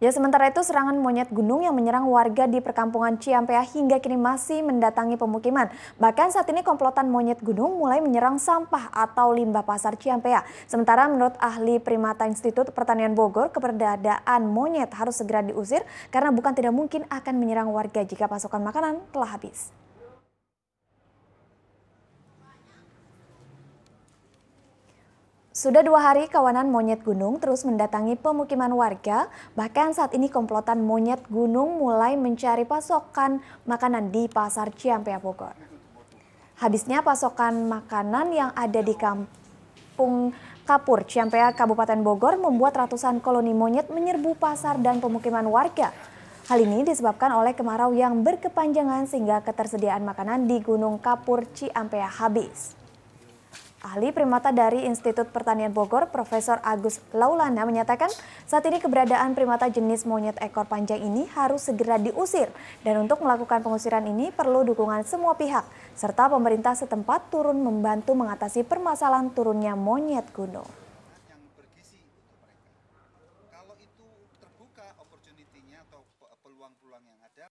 Ya sementara itu serangan monyet gunung yang menyerang warga di perkampungan Ciampea hingga kini masih mendatangi pemukiman. Bahkan saat ini komplotan monyet gunung mulai menyerang sampah atau limbah pasar Ciampea. Sementara menurut ahli primata Institut Pertanian Bogor, keberadaan monyet harus segera diusir karena bukan tidak mungkin akan menyerang warga jika pasokan makanan telah habis. Sudah dua hari kawanan monyet gunung terus mendatangi pemukiman warga, bahkan saat ini komplotan monyet gunung mulai mencari pasokan makanan di pasar Ciampea Bogor. Habisnya pasokan makanan yang ada di kampung Kapur, Ciampea, Kabupaten Bogor membuat ratusan koloni monyet menyerbu pasar dan pemukiman warga. Hal ini disebabkan oleh kemarau yang berkepanjangan sehingga ketersediaan makanan di Gunung Kapur Ciampea habis. Ahli primata dari Institut Pertanian Bogor, Profesor Agus Laulana menyatakan saat ini keberadaan primata jenis monyet ekor panjang ini harus segera diusir dan untuk melakukan pengusiran ini perlu dukungan semua pihak serta pemerintah setempat turun membantu mengatasi permasalahan turunnya monyet gunung. yang ada,